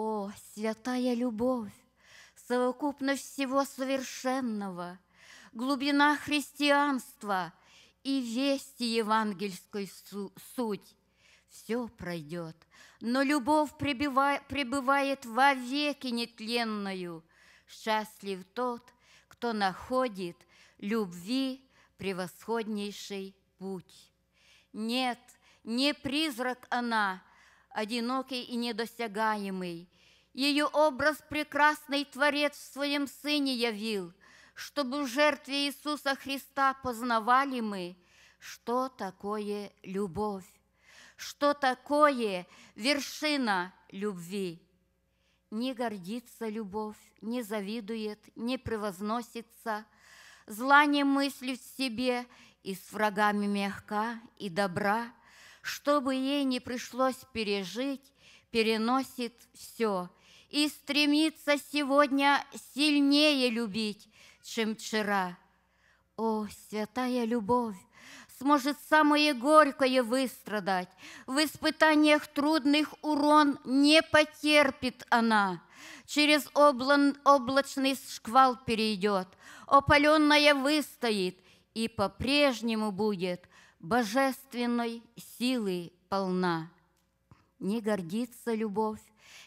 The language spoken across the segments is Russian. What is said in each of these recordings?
О, святая любовь, совокупность всего совершенного, глубина христианства и вести евангельской су суть. Все пройдет, но любовь пребывает вовеки нетленную. Счастлив тот, кто находит любви превосходнейший путь. Нет, не призрак она – одинокий и недосягаемый. Ее образ прекрасный Творец в Своем Сыне явил, чтобы в жертве Иисуса Христа познавали мы, что такое любовь, что такое вершина любви. Не гордится любовь, не завидует, не превозносится, зла не мыслит в себе, и с врагами мягка и добра – чтобы ей не пришлось пережить, переносит все и стремится сегодня сильнее любить, чем вчера. О, святая любовь! сможет самое горькое выстрадать. В испытаниях трудных урон не потерпит она. Через обла облачный шквал перейдет, опаленная выстоит и по-прежнему будет божественной силы полна. Не гордится любовь,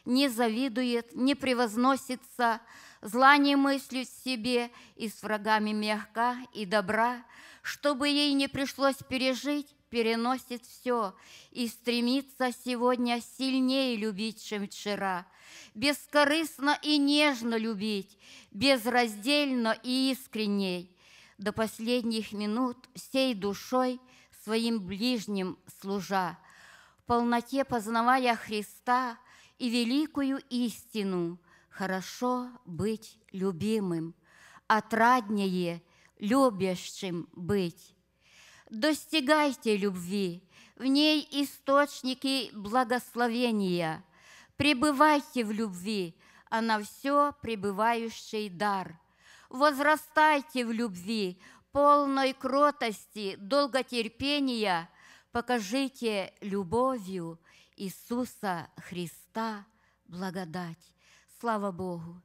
не завидует, не превозносится, зла не мыслит себе и с врагами мягка и добра, чтобы ей не пришлось пережить, переносит все и стремится сегодня сильнее любить, чем вчера, бескорыстно и нежно любить, безраздельно и искренней, до последних минут всей душой – своим ближним служа, в полноте познавая Христа и великую истину, хорошо быть любимым, отраднее любящим быть. Достигайте любви, в ней источники благословения. Пребывайте в любви, она а все пребывающий дар. Возрастайте в любви, полной кротости, долготерпения покажите любовью Иисуса Христа благодать. Слава Богу!